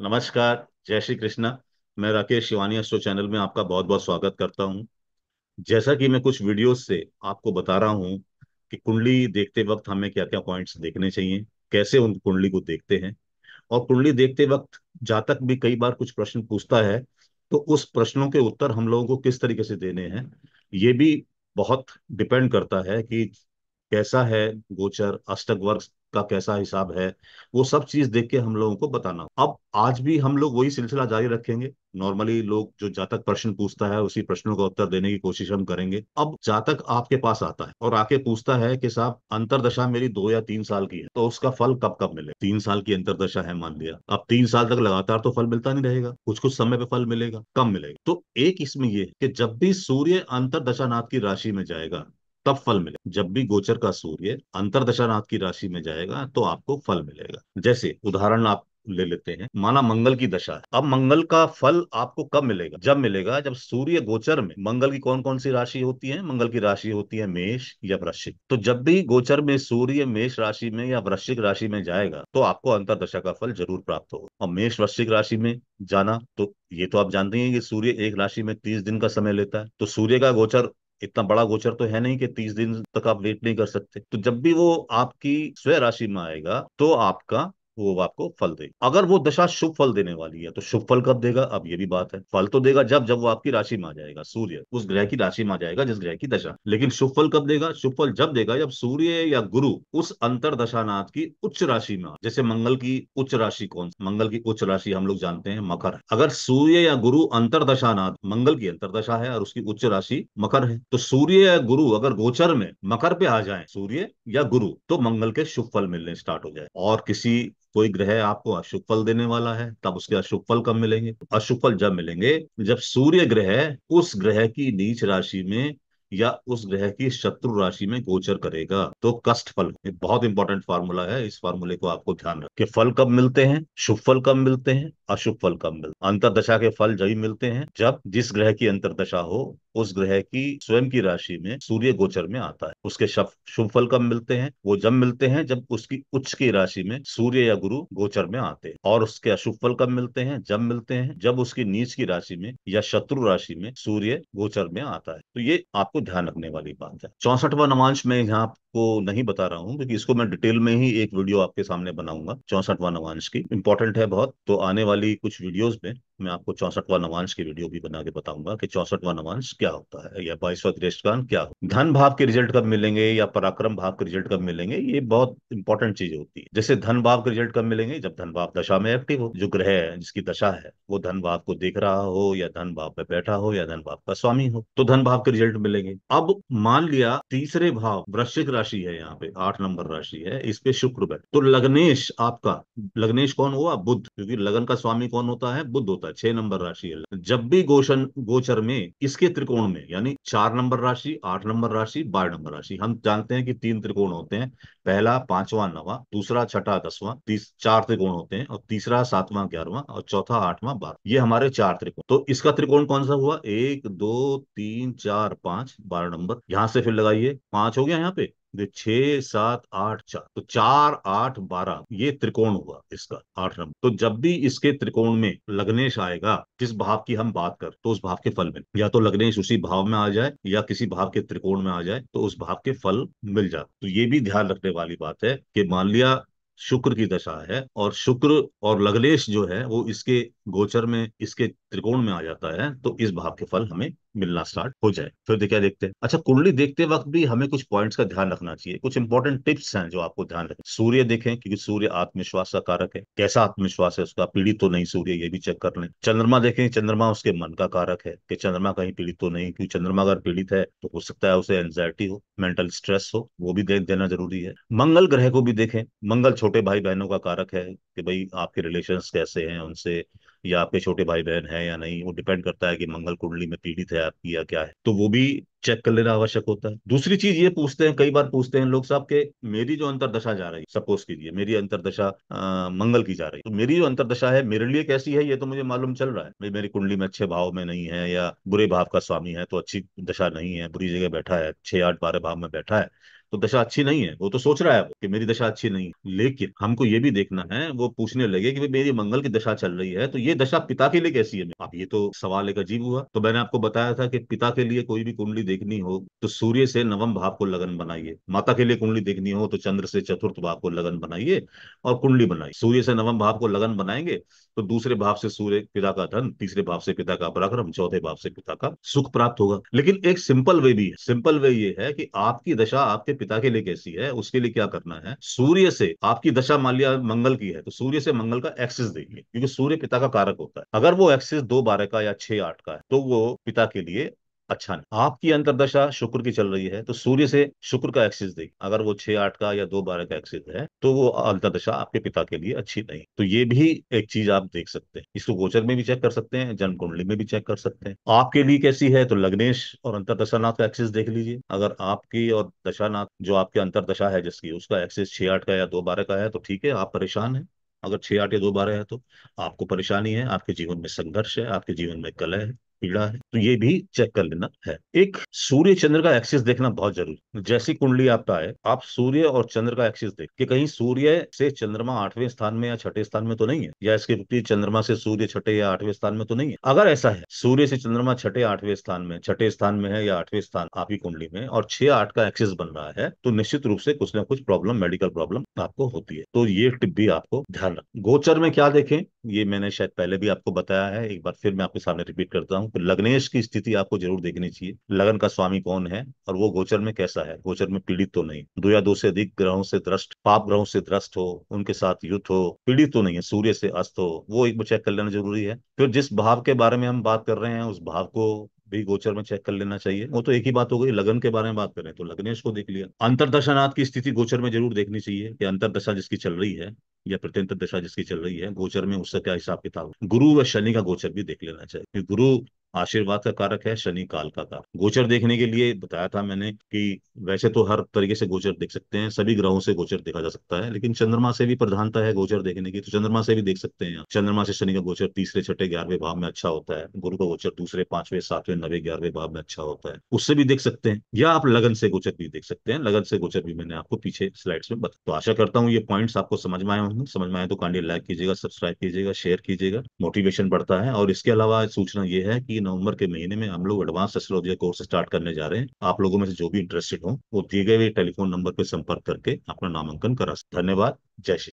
नमस्कार जय श्री कृष्णा मैं राकेश शिवानी अस्ट्रो चैनल में आपका बहुत बहुत स्वागत करता हूं जैसा कि मैं कुछ वीडियोस से आपको बता रहा हूं कि कुंडली देखते वक्त हमें क्या क्या पॉइंट्स देखने चाहिए कैसे उन कुंडली को देखते हैं और कुंडली देखते वक्त जातक भी कई बार कुछ प्रश्न पूछता है तो उस प्रश्नों के उत्तर हम लोगों को किस तरीके से देने हैं ये भी बहुत डिपेंड करता है कि कैसा है गोचर अष्टक वर्ष का कैसा हिसाब है वो सब चीज देख के हम लोगों को बताना अब आज भी हम लोग वही सिलसिला जारी रखेंगे नॉर्मली लोग जो जातक प्रश्न पूछता है उसी प्रश्नों का उत्तर देने की कोशिश हम करेंगे अब जातक आपके पास आता है और आके पूछता है कि साहब अंतरदशा मेरी दो या तीन साल की है तो उसका फल कब कब मिले तीन साल की अंतरदशा है मान लिया अब तीन साल तक लगातार तो फल मिलता नहीं रहेगा कुछ कुछ समय पे फल मिलेगा कम मिलेगा तो एक इसमें यह कि जब भी सूर्य अंतरदशानाथ की राशि में जाएगा तब फल मिलेगा जब भी गोचर का सूर्य अंतरदशानाथ की राशि में जाएगा तो आपको फल मिलेगा जैसे उदाहरण आप ले लेते हैं माना मंगल की दशा है अब मंगल का फल आपको कब मिलेगा जब मिलेगा जब सूर्य गोचर में मंगल की कौन कौन सी राशि होती है मंगल की राशि होती है मेष या वृश्चिक तो जब भी गोचर में सूर्य मेष राशि में या वृश्चिक राशि में जाएगा तो आपको अंतरदशा का फल जरूर प्राप्त होगा और मेष वृश्चिक राशि में जाना तो ये तो आप जानते हैं कि सूर्य एक राशि में तीस दिन का समय लेता है तो सूर्य का गोचर इतना बड़ा गोचर तो है नहीं कि तीस दिन तक आप वेट नहीं कर सकते तो जब भी वो आपकी स्वय राशि में आएगा तो आपका तो वो आपको फल देगा अगर वो दशा शुभ फल देने वाली है तो शुभ फल कब देगा अब ये भी बात है फल तो देगा जब जब वो आपकी राशि में आ जाएगा सूर्य उस ग्रह की राशि में आ जाएगा जिस ग्रह की दशा लेकिन शुभ फल कब देगा शुभ फल जब देगा जब सूर्य या गुरु उस अंतर दशानाथ की उच्च राशि में जैसे मंगल की उच्च राशि कौन मंगल की उच्च राशि हम लोग जानते हैं मकर अगर सूर्य या गुरु अंतर दशानाथ मंगल की अंतर दशा है और उसकी उच्च राशि मकर है तो सूर्य या गुरु अगर गोचर में मकर पे आ जाए सूर्य या गुरु तो मंगल के शुभ फल मिलने स्टार्ट हो जाए और किसी कोई ग्रह आपको अशुभ फल देने वाला है तब उसके अशुभ फल कब मिलेंगे अशुभ फल जब मिलेंगे जब सूर्य ग्रह उस ग्रह की नीच राशि में या उस ग्रह की शत्रु राशि में गोचर करेगा तो कष्ट फल एक बहुत इंपॉर्टेंट फार्मूला है इस फार्मूले को आपको ध्यान रख कि फल कब मिलते हैं शुभ फल कब मिलते हैं अशुभ फल कब मिलते अंतरदशा के फल जब मिलते हैं जब जिस ग्रह की अंतरदशा हो उस ग्रह की स्वयं की राशि में सूर्य गोचर में आता है उसके शुभ फल कब मिलते हैं वो जब मिलते हैं जब उसकी उच्च की राशि में सूर्य या गुरु गोचर में आते हैं और उसके अशुभ फल कब मिलते हैं जब मिलते हैं जब उसकी नीच की राशि में या शत्रु राशि में सूर्य गोचर में आता है तो ये आपको ध्यान रखने वाली बात है चौसठवा नवांश में यहाँ आपको नहीं बता रहा हूँ क्योंकि इसको मैं डिटेल में ही एक वीडियो आपके सामने बनाऊंगा चौसठवा नवांश की इम्पोर्टेंट है बहुत तो आने वाली कुछ वीडियोस में मैं आपको चौसठवा नवांश की वीडियो भी बना के बताऊंगा कि चौसठवा नवांश क्या होता है या बाईसवा ग्रेष्ठगान क्या हो धन भाव के रिजल्ट कब मिलेंगे या पराक्रम भाव के रिजल्ट कब मिलेंगे ये बहुत इंपॉर्टेंट चीज होती है जैसे धन भाव के रिजल्ट कब मिलेंगे जब धन भाव दशा में एक्टिव हो जो ग्रह है जिसकी दशा है वो धन भाव को देख रहा हो या धन भाव पे बैठा हो या धन भाव का स्वामी हो तो धन भाव के रिजल्ट मिलेंगे अब मान लिया तीसरे भाव वृश्चिक राशि है यहाँ पे आठ नंबर राशि है इस पे शुक्र बैठ तो लग्नेश आपका लग्नेश कौन हुआ बुद्ध क्योंकि लगन का स्वामी कौन होता है बुद्ध होता है छह नंबर राशि है जब भी गोशन गोचर में इसके त्रिकोण में यानी चार नंबर राशि आठ नंबर राशि बारह नंबर राशि हम जानते हैं कि तीन त्रिकोण होते हैं पहला पांचवा नवा दूसरा छठा दसवां तीस चार त्रिकोण होते हैं और तीसरा सातवां ग्यारहवा और चौथा आठवां बारह ये हमारे चार त्रिकोण तो इसका त्रिकोण कौन सा हुआ एक दो तीन चार पांच बारह नंबर यहां से फिर लगाइए पांच हो गया यहाँ पे छह सात आठ चार तो चार आठ बारह ये त्रिकोण हुआ इसका आठ नंबर तो जब भी इसके त्रिकोण में लग्नेश आएगा जिस भाव की हम बात कर तो उस भाव के फल में या तो लग्नेश उसी भाव में आ जाए या किसी भाव के त्रिकोण में आ जाए तो उस भाव के फल मिल जाए तो ये भी ध्यान रखने वाली बात है कि मान लिया शुक्र की दशा है और शुक्र और लगलेश जो है वो इसके गोचर में इसके त्रिकोण में आ जाता है तो इस भाव के फल हमें मिलना स्टार्ट हो जाए फिर देखिए देखते हैं अच्छा कुंडली देखते वक्त भी हमें कुछ पॉइंट्स का ध्यान रखना चाहिए कुछ इंपॉर्टेंट टिप्स हैं जो आपको ध्यान रखें सूर्य देखें क्योंकि सूर्य आत्मविश्वास का कारक है कैसा आत्मविश्वास है उसका पीड़ित तो नहीं सूर्य ये भी चेक कर लें चंद्रमा देखें चंद्रमा उसके मन का कारक है कि चंद्रमा कहीं पीड़ित तो नहीं क्योंकि चंद्रमा अगर पीड़ित है तो हो सकता है उसे एंजाइटी हो मेंटल स्ट्रेस हो वो भी देख देना जरूरी है मंगल ग्रह को भी देखें मंगल छोटे छोटे भाई बहनों का कारक है कि भाई आपके रिलेशन कैसे हैं उनसे या आपके छोटे भाई बहन हैं या नहीं वो डिपेंड करता है कि मंगल कुंडली में पीड़ित है आपकी या क्या है तो वो भी चेक कर लेना आवश्यक होता है दूसरी चीज ये पूछते हैं कई बार पूछते हैं लोग साहब के मेरी जो अंतरदशा जा रही है सपोज कीजिए मेरी अंतरदशा मंगल की जा रही है तो मेरी जो अंतरदशा है मेरे लिए कैसी है ये तो मुझे मालूम चल रहा है भाई मेरी कुंडली में अच्छे भाव में नहीं है या बुरे भाव का स्वामी है तो अच्छी दशा नहीं है बुरी जगह बैठा है छह आठ बारह भाव में बैठा है तो दशा अच्छी नहीं है वो तो सोच रहा है कि मेरी दशा अच्छी नहीं है लेकिन हमको ये भी देखना है वो पूछने लगे कि मेरी मंगल की दशा चल रही है तो ये दशा पिता के लिए कैसी है अब ये तो सवाल एक अजीब हुआ तो मैंने आपको बताया था कि पिता के लिए कोई भी कुंडली देखनी हो तो सूर्य से नवम भाव को लगन बनाइए माता के लिए कुंडली देखनी हो तो चंद्र से चतुर्थ भाव को लगन बनाइए और कुंडली बनाइए सूर्य से नवम भाव को लगन बनाएंगे तो दूसरे भाव से सूर्य पिता का धन तीसरे भाव से पिता का पराक्रम चौथे भाव से पिता का सुख प्राप्त होगा लेकिन एक सिंपल वे भी है सिंपल वे ये है कि आपकी दशा आपके पिता के लिए कैसी है उसके लिए क्या करना है सूर्य से आपकी दशा मान लिया मंगल की है तो सूर्य से मंगल का एक्सिस देखिए क्योंकि सूर्य पिता का कारक होता है अगर वो एक्सिस दो बारह का या छह आठ का है तो वो पिता के लिए अच्छा नहीं आपकी अंतरदशा शुक्र की चल रही है तो सूर्य से शुक्र का एक्सिस देगी अगर वो छह आठ का या दो बारह का एक्सिस है तो वो अंतरदशा आपके पिता के लिए अच्छी नहीं तो ये भी एक चीज आप देख सकते हैं इसको गोचर में भी चेक कर सकते हैं जन्म कुंडली में भी चेक कर सकते हैं आपके लिए कैसी है तो लग्नेश और अंतरदशानाथ का एक्सिस देख लीजिए अगर आपकी और दशानाथ जो आपके अंतरदशा है जिसकी उसका एक्सिस छह आठ का या दो बारह का है तो ठीक है आप परेशान है अगर छह आठ या दो बारह है तो आपको परेशानी है आपके जीवन में संघर्ष है आपके जीवन में कलह है पीड़ा है तो ये भी चेक कर लेना है एक सूर्य चंद्र का एक्सिस देखना बहुत जरूरी जैसी कुंडली आपका है आप सूर्य और चंद्र का एक्सिस देख कि कहीं सूर्य से चंद्रमा आठवें स्थान में या छठे स्थान में तो नहीं है या इसके विपरीत चंद्रमा से सूर्य छठे या आठवें स्थान में तो नहीं है अगर ऐसा है सूर्य से चंद्रमा छठे आठवें स्थान में छठे स्थान में है या आठवें स्थान आपकी कुंडली में और छह आठ का एक्सिस बन रहा है तो निश्चित रूप से कुछ ना कुछ प्रॉब्लम मेडिकल प्रॉब्लम आपको होती है तो ये टिप भी आपको ध्यान रख गोचर में क्या देखें ये मैंने शायद पहले भी आपको बताया है एक बार फिर मैं आपके सामने रिपीट करता हूँ लग्नेश की स्थिति आपको जरूर देखनी चाहिए लगन का स्वामी कौन है और वो गोचर में कैसा है गोचर में पीड़ित तो नहीं दो या दो से अधिक ग्रहों से द्रष्ट पाप ग्रहों से द्रष्ट हो उनके साथ युद्ध हो पीड़ित तो नहीं है सूर्य से अस्त हो वो एक चेक कर लेना जरूरी है फिर जिस भाव के बारे में हम बात कर रहे हैं उस भाव को भी गोचर में चेक कर लेना चाहिए वो तो एक ही बात हो गई लगन के बारे में बात करें तो लग्नेश को देख लिया अंतरदशानाथ की स्थिति गोचर में जरूर देखनी चाहिए कि अंतरदशा जिसकी चल रही है या प्रत्यंतर दशा जिसकी चल रही है गोचर में उसका क्या हिसाब किताब गुरु व शनि का गोचर भी देख लेना चाहिए गुरु आशीर्वाद का कारक है शनि काल का कारक गोचर देखने के लिए बताया था मैंने कि वैसे तो हर तरीके से गोचर देख सकते हैं सभी ग्रहों से गोचर देखा जा सकता है लेकिन चंद्रमा से भी प्रधानता है गोचर देखने की तो चंद्रमा से भी देख सकते हैं चंद्रमा से शनि का गोचर तीसरे छठे ग्यारहवें भाव में अच्छा होता है गुरु का गोचर दूसरे पांचवें सातवें नवे ग्यारहवें भाव में अच्छा होता है उससे भी देख सकते हैं या आप लगन से गोचर भी देख सकते हैं लगन से गोचर भी मैंने आपको पीछे स्लाइड्स में बताया तो आशा करता हूँ ये पॉइंट्स आपको समझ में आए होंगे समझ में आए तो कांडी लाइक कीजिएगा सब्सक्राइब कीजिएगा शेयर कीजिएगा मोटिवेशन बढ़ता है और इसके अलावा सूचना ये है कि नवंबर के महीने में हम लोग एडवांस एस्ट्रोलॉजी कोर्स स्टार्ट करने जा रहे हैं आप लोगों में से जो भी इंटरेस्टेड हो वो दिए गए टेलीफोन नंबर पर संपर्क करके अपना नामांकन करा धन्यवाद जय श्री